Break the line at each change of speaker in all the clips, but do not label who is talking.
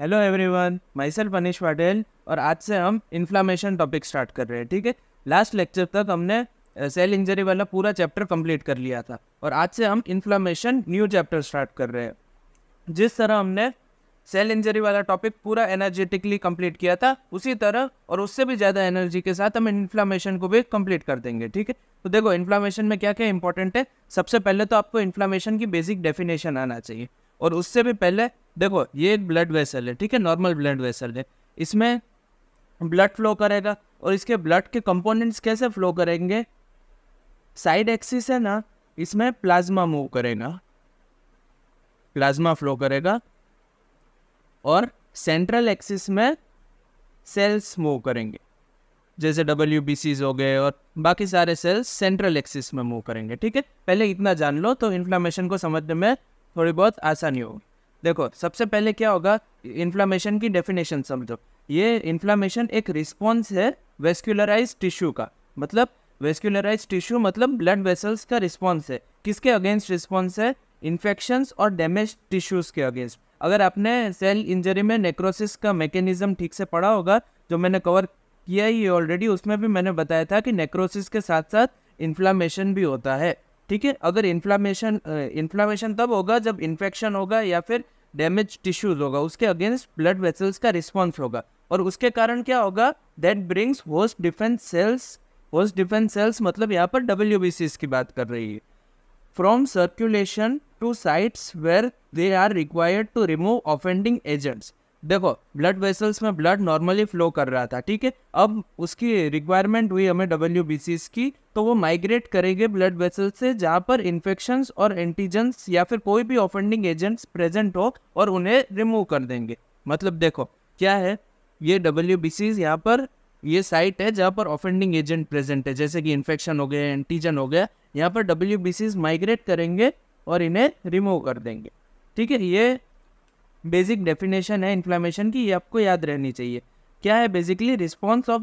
hello everyone myself Anish Patel और आज से हम इन्फ्लामेशन टॉपिक स्टार्ट कर रहे हैं ठीक है लास्ट लेक्चर तक हमने सेल इंजरी वाला पूरा चैप्टर कंप्लीट कर लिया था और आज से हम इन्फ्लामेशन न्यू चैप्टर स्टार्ट कर रहे हैं जिस तरह हमने सेल इंजरी वाला टॉपिक पूरा एनर्जेटिकली कंप्लीट किया था उसी तरह और उससे भी ज़्यादा एनर्जी के साथ हम इन्फ्लामेशन को भी कंप्लीट कर देंगे ठीक है तो देखो इन्फ्लामेशन में क्या क्या इंपॉर्टेंट है सबसे पहले तो आपको इन्फ्लामेशन की बेसिक डेफिनेशन आना चाहिए और उससे भी पहले देखो ये एक ब्लड वेसल है ठीक है नॉर्मल ब्लड वेसल है इसमें ब्लड फ्लो करेगा और इसके ब्लड के कंपोनेंट्स कैसे फ्लो करेंगे साइड एक्सिस है ना इसमें प्लाज्मा मूव करेगा प्लाज्मा फ्लो करेगा और सेंट्रल एक्सिस में सेल्स मूव करेंगे जैसे डब्ल्यू बी सीज हो गए और बाकी सारे सेल्स सेंट्रल एक्सिस में मूव करेंगे ठीक है पहले इतना जान लो तो इन्फ्लामेशन को समझने में थोड़ी बहुत आसानी होगी देखो सबसे पहले क्या होगा इन्फ्लामेशन की डेफिनेशन समझो ये इन्फ्लामेशन एक रिस्पॉन्स है वेस्क्यूलराइज टिश्यू का मतलब वेस्क्यूलराइज टिश्यू मतलब ब्लड वेसल्स का रिस्पॉन्स है किसके अगेंस्ट रिस्पॉन्स है इन्फेक्शंस और डैमेज टिश्यूज़ के अगेंस्ट अगर आपने सेल इंजरी में नेक्रोसिस का मैकेनिज्म ठीक से पढ़ा होगा जो मैंने कवर किया ही ऑलरेडी उसमें भी मैंने बताया था कि नेक्रोसिस के साथ साथ इन्फ्लामेशन भी होता है ठीक है अगर इन्फ्लामेशन इन्फ्लामेशन तब होगा जब इन्फेक्शन होगा या फिर डैमेज टिश्यूज होगा उसके अगेंस्ट ब्लड वेसल्स का रिस्पॉन्स होगा और उसके कारण क्या होगा that brings host defense cells host defense cells मतलब यहाँ पर डब्ल्यू की बात कर रही है from circulation to sites where they are required to remove offending agents देखो ब्लड वेसल्स में ब्लड नॉर्मली फ्लो कर रहा था ठीक है अब उसकी रिक्वायरमेंट हुई हमें डब्ल्यू की तो वो माइग्रेट करेंगे ब्लड वेसल्स से जहाँ पर इन्फेक्शंस और एंटीजेंस या फिर कोई भी ऑफेंडिंग एजेंट्स प्रेजेंट हो और उन्हें रिमूव कर देंगे मतलब देखो क्या है ये डब्ल्यू बी यहाँ पर ये साइट है जहाँ पर ऑफेंडिंग एजेंट प्रेजेंट है जैसे कि इन्फेक्शन हो गया एंटीजन हो गया यहाँ पर डब्ल्यू माइग्रेट करेंगे और इन्हें रिमूव कर देंगे ठीक है ये बेसिक डेफिनेशन है इन्फ्लामेशन की ये आपको याद रहनी चाहिए क्या है basically response of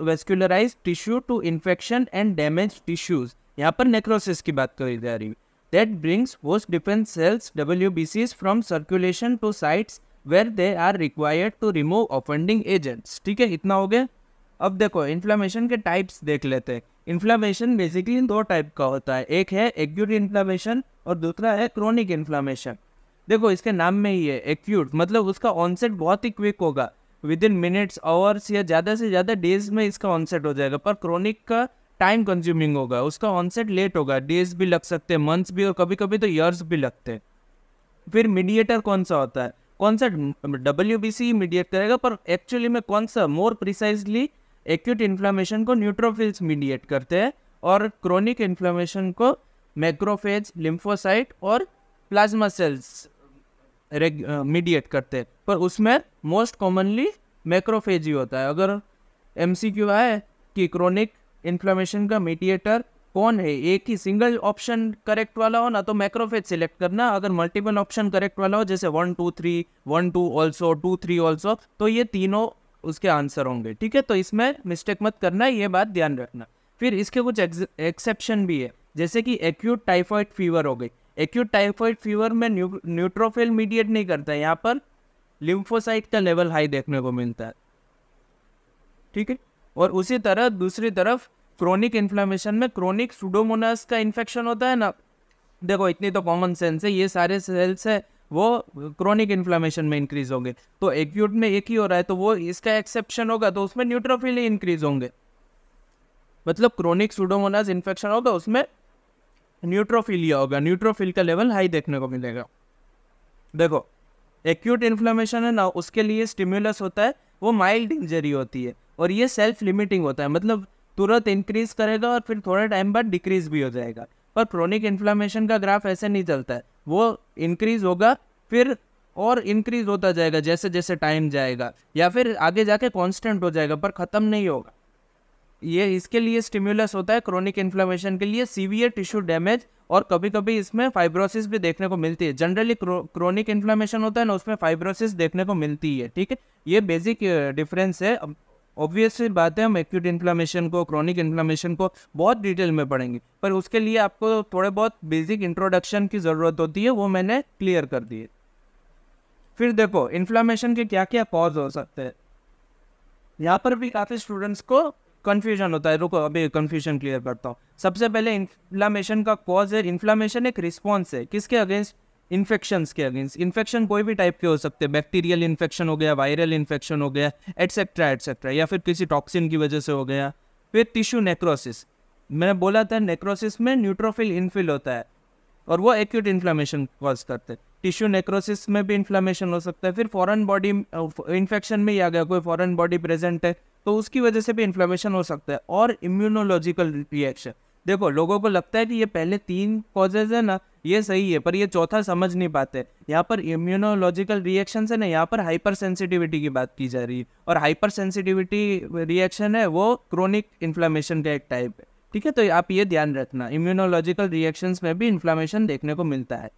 vascularized tissue to infection and damage tissues यहाँ पर नेक्रोसिस की बात करी जा रही that brings host defense cells W B Cs from circulation to sites where they are required to remove offending agents ठीक है इतना हो गया अब देखो इन्फ्लामेशन के टाइप्स देख लेते हैं इन्फ्लामेशन बेसिकली दो टाइप का होता है एक है एक्यूट इन्फ्लामेशन और दूसरा है क्रोनिक इन्फ्लामेशन देखो इसके नाम में ही है एक्यूट मतलब उसका ऑनसेट बहुत ही क्विक होगा विद इन मिनट्स आवर्स या ज़्यादा से ज़्यादा डेज में इसका ऑनसेट हो जाएगा पर क्रोनिक का टाइम कंज्यूमिंग होगा उसका ऑनसेट लेट होगा डेज भी लग सकते हैं मंथ्स भी और कभी कभी तो ईयर्स भी लगते हैं फिर मीडिएटर कौन सा होता है कौन सा डब्ल्यू बी सी मीडिएट करेगा पर एक्चुअली में कौन सा मोर प्रिसाइजली एक्यूट इन्फ्लामेशन को न्यूट्रोफिल्स मीडिएट करते हैं और क्रोनिक इन्फ्लामेशन को मैक्रोफेज लिम्फोसाइट और प्लाज्मा सेल्स मीडिएट करते हैं पर उसमें मोस्ट कॉमनली मैक्रोफेज ही होता है अगर एम सी क्यू आए कि क्रोनिक इन्फ्लामेशन का मीडिएटर कौन है एक ही सिंगल ऑप्शन करेक्ट वाला हो ना तो मैक्रोफेज सिलेक्ट करना अगर मल्टीपल ऑप्शन करेक्ट वाला हो जैसे one two three one two also two three also तो ये तीनों उसके आंसर होंगे ठीक है तो इसमें मिस्टेक मत करना ये बात ध्यान रखना फिर इसके कुछ एक्सेप्शन भी है जैसे कि एक्यूट टाइफॉइड फीवर हो गई एक्यूट टाइफॉइड फीवर में न्यूट्रोफिल मीडिएट नहीं करता है यहाँ पर लिम्फोसाइट का लेवल हाई देखने को मिलता है ठीक है और उसी तरह दूसरी तरफ क्रोनिक इन्फ्लामेशन में क्रोनिक सुडोमोनास का इन्फेक्शन होता है ना देखो इतनी तो कॉमन सेंस है ये सारे सेल्स है वो क्रोनिक इन्फ्लामेशन में इंक्रीज होंगे तो एक्यूट में एक ही हो रहा है तो वो इसका एक्सेप्शन होगा तो उसमें न्यूट्रोफिल ही इंक्रीज होंगे मतलब क्रोनिक सुडोमोनास इन्फेक्शन होगा उसमें न्यूट्रोफिलिया होगा न्यूट्रोफिल का लेवल हाई देखने को मिलेगा देखो एक्यूट इन्फ्लामेशन है ना उसके लिए स्टिम्यूलस होता है वो माइल्ड इंजरी होती है और ये सेल्फ लिमिटिंग होता है मतलब तुरंत इंक्रीज करेगा और फिर थोड़े टाइम बाद डिक्रीज भी हो जाएगा पर क्रोनिक इन्फ्लामेशन का ग्राफ ऐसे नहीं चलता है वो इंक्रीज होगा फिर और इंक्रीज होता जाएगा जैसे जैसे टाइम जाएगा या फिर आगे जाके कॉन्स्टेंट हो जाएगा पर ख़त्म नहीं होगा ये इसके लिए स्टिम्यूलस होता है क्रोनिक इन्फ्लामेशन के लिए सीवियर टिश्यू डैमेज और कभी कभी इसमें फाइब्रोसिस भी देखने को मिलती है जनरली क्रोनिक इन्फ्लामेशन होता है ना उसमें फाइब्रोसिस देखने को मिलती है ठीक है ये बेसिक डिफरेंस uh, है ऑब्वियसली बात है हम एक्यूट इन्फ्लामेशन को क्रॉनिक इन्फ्लामेशन को बहुत डिटेल में पढ़ेंगे पर उसके लिए आपको थोड़े बहुत बेसिक इंट्रोडक्शन की ज़रूरत होती है वो मैंने क्लियर कर दिए फिर देखो इन्फ्लामेशन के क्या क्या कॉज हो सकते हैं यहाँ पर भी काफ़ी स्टूडेंट्स को कन्फ्यूजन होता है रुको अभी कन्फ्यूजन क्लियर करता हूँ सबसे पहले इन्फ्लामेशन का कॉज है इन्फ्लामेशन एक रिस्पॉन्स है किसके अगेंस्ट इन्फेक्शन के अगेंस्ट इन्फेक्शन कोई भी टाइप के हो सकते हैं बैक्टीरियल इन्फेक्शन हो गया वायरल इन्फेक्शन हो गया एटसेट्रा एटसेट्रा या फिर किसी टॉक्सिन की वजह से हो गया फिर टिश्यू नेक्रोसिस मैंने बोला था नेक्रोसिस में न्यूट्रोफिल इनफिल होता है और वो एक्यूट इन्फ्लामेशन कॉज करते हैं टिश्यू नेक्रोसिस में भी इन्फ्लामेशन हो सकता है फिर फॉरेन बॉडी इन्फेक्शन में ही आ गया कोई फॉरेन बॉडी प्रेजेंट है तो उसकी वजह से भी इन्फ्लेमेशन हो सकता है और इम्यूनोलॉजिकल रिएक्शन देखो लोगों को लगता है कि ये पहले तीन कॉजेज है ना ये सही है पर ये चौथा समझ नहीं पाते यहाँ पर इम्यूनोलॉजिकल रिएक्शन से ना यहाँ पर हाइपर सेंसिटिविटी की बात की जा रही है और हाइपर सेंसिटिविटी रिएक्शन है वो क्रोनिक इन्फ्लामेशन का एक टाइप है ठीक है तो आप ये ध्यान रखना इम्यूनोलॉजिकल रिएक्शंस में भी इन्फ्लामेशन देखने को मिलता है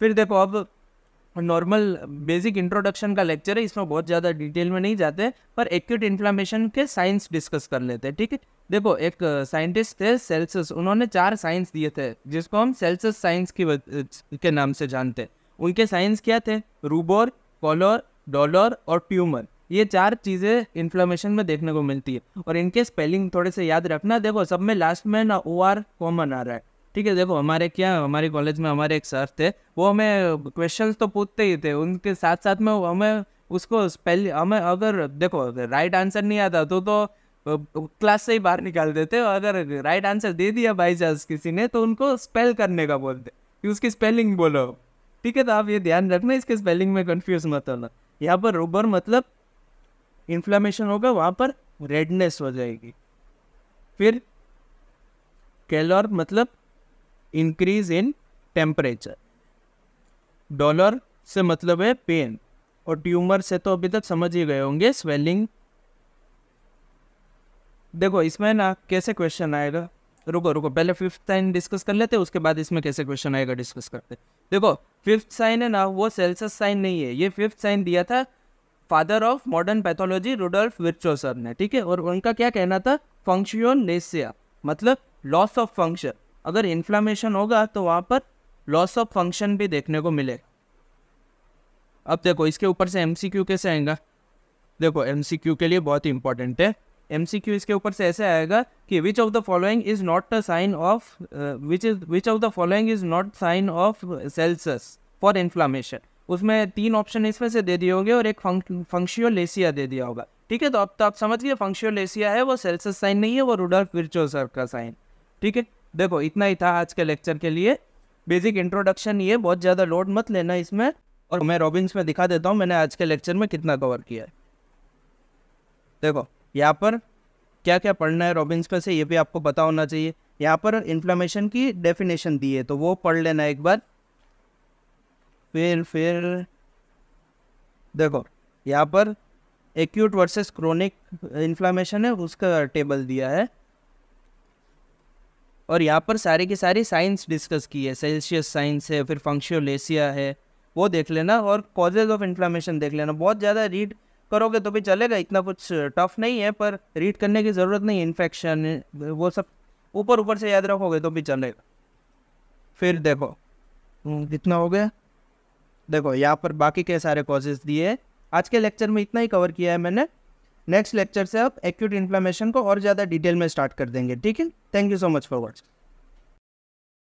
फिर देखो अब नॉर्मल बेसिक इंट्रोडक्शन का लेक्चर है इसमें बहुत ज़्यादा डिटेल में नहीं जाते पर एक्यूट इन्फ्लामेशन के साइंस डिस्कस कर लेते हैं ठीक है देखो एक साइंटिस्ट थे सेल्सस उन्होंने चार साइंस दिए थे जिसको हम सेल्सस साइंस की के नाम से जानते हैं उनके साइंस क्या थे रूबोर कॉलोर डॉलर और ट्यूमर ये चार चीज़ें इन्फ्लामेशन में देखने को मिलती है और इनके स्पेलिंग थोड़े से याद रखना देखो सब में लास्ट में ना ओ आर कॉमन आ रहा है ठीक है देखो हमारे क्या हमारे कॉलेज में हमारे एक सर थे वो हमें क्वेश्चन तो पूछते ही थे उनके साथ साथ में हमें उसको स्पेल हमें अगर देखो राइट आंसर नहीं आता तो तो क्लास से ही बाहर निकाल देते अगर राइट आंसर दे दिया बाई चांस किसी ने तो उनको स्पेल करने का बोलते कि उसकी स्पेलिंग बोलो ठीक है तो आप ये ध्यान रखना इसके स्पेलिंग में कन्फ्यूज मत होना यहाँ पर रूबर मतलब इन्फ्लामेशन होगा वहाँ पर रेडनेस हो जाएगी फिर कैलोर मतलब इंक्रीज इन टेम्परेचर डॉलर से मतलब है पेन और ट्यूमर से तो अभी तक समझ ही गए होंगे स्वेलिंग देखो इसमें ना कैसे क्वेश्चन आएगा रुको रुको पहले फिफ्थ साइन डिस्कस कर लेते हैं उसके बाद इसमें कैसे क्वेश्चन आएगा डिस्कस करते देखो फिफ्थ साइन है ना वो सेल्सस साइन नहीं है ये फिफ्थ साइन दिया था father of modern pathology Rudolf Virchow sir ने ठीक है और उनका क्या कहना था फंक्शन मतलब लॉस ऑफ फंक्शन अगर इन्फ्लामेशन होगा तो वहाँ पर लॉस ऑफ फंक्शन भी देखने को मिले अब देखो इसके ऊपर से एम कैसे आएगा देखो एम के लिए बहुत इंपॉर्टेंट है एम इसके ऊपर से ऐसे आएगा कि which of the following is not a sign of which is which of the following is not sign of Celsus for inflammation उसमें तीन ऑप्शन इसमें से दे दिए होंगे और एक फंक्शियोलेसिया दे दिया होगा ठीक है तो अब तो आप समझ गए फंक्शियोलेसिया है वो सेल्सस साइन नहीं है वो रूडर विर्चो का साइन ठीक है देखो इतना ही था आज के लेक्चर के लिए बेसिक इंट्रोडक्शन ये बहुत ज़्यादा लोड मत लेना इसमें और मैं रॉबिन्स में दिखा देता हूँ मैंने आज के लेक्चर में कितना कवर किया है देखो यहाँ पर क्या क्या पढ़ना है रॉबिन्स में से ये भी आपको पता होना चाहिए यहाँ पर इन्फ्लामेशन की डेफिनेशन दी है तो वो पढ़ लेना एक बार फिर फिर देखो यहाँ पर एक्यूट वर्सेस क्रोनिक इन्फ्लामेशन है उसका टेबल दिया है और यहाँ पर सारे की सारी साइंस डिस्कस की है सेल्सियस साइंस है फिर एसिया है वो देख लेना और कॉजेज ऑफ इन्फ्लामेशन देख लेना बहुत ज़्यादा रीड करोगे तो भी चलेगा इतना कुछ टफ नहीं है पर रीड करने की ज़रूरत नहीं इन्फेक्शन वो सब ऊपर ऊपर से याद रखोगे तो भी चलेगा फिर देखो हम्म, कितना हो गया देखो यहाँ पर बाकी के सारे कॉजेज दिए आज के लेक्चर में इतना ही कवर किया है मैंने नेक्स्ट लेक्चर से आप एक्यूट इन्फ्लामेशन को और ज़्यादा डिटेल में स्टार्ट कर देंगे ठीक है thank you so much for watching